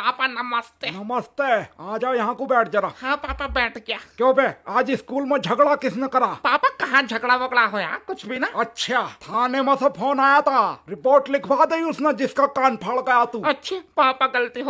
पापा नमस्ते नमस्ते आ जाओ यहाँ को बैठ जरा हाँ पापा बैठ गया क्यों बे आज स्कूल में झगड़ा किसने करा पापा कहाँ झगड़ा वगड़ा होया कुछ भी ना अच्छा थाने में से फोन आया था रिपोर्ट लिखवा दी उसने जिसका कान फाड़ गया तू अच्छा पापा गलती